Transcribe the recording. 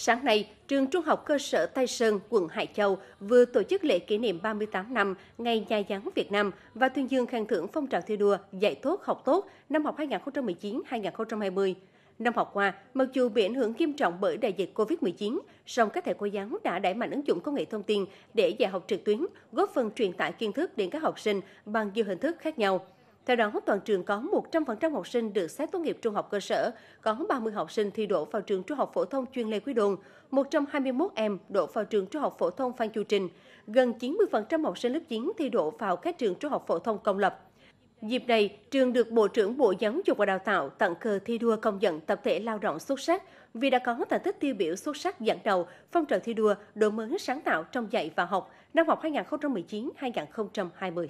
Sáng nay, trường Trung học cơ sở Tây Sơn, quận Hải Châu vừa tổ chức lễ kỷ niệm 38 năm Ngày Nhà giáo Việt Nam và tuyên dương khen thưởng phong trào thi đua dạy tốt học tốt năm học 2019-2020. Năm học qua, mặc dù bị ảnh hưởng nghiêm trọng bởi đại dịch COVID-19, song các thầy cô giáo đã đẩy mạnh ứng dụng công nghệ thông tin để dạy học trực tuyến, góp phần truyền tải kiến thức đến các học sinh bằng nhiều hình thức khác nhau. Theo đó, toàn trường có 100% học sinh được xét tốt nghiệp trung học cơ sở, có 30 học sinh thi đỗ vào trường trung học phổ thông chuyên Lê Quý Đôn, 121 em đỗ vào trường trung học phổ thông Phan Chu Trinh, gần 90% học sinh lớp 9 thi đỗ vào các trường trung học phổ thông công lập. Dịp này, trường được Bộ trưởng Bộ Giáo dục và Đào tạo tặng cờ thi đua công nhận tập thể lao động xuất sắc vì đã có thành tích tiêu biểu xuất sắc dẫn đầu phong trào thi đua đổi mới sáng tạo trong dạy và học năm học 2019-2020.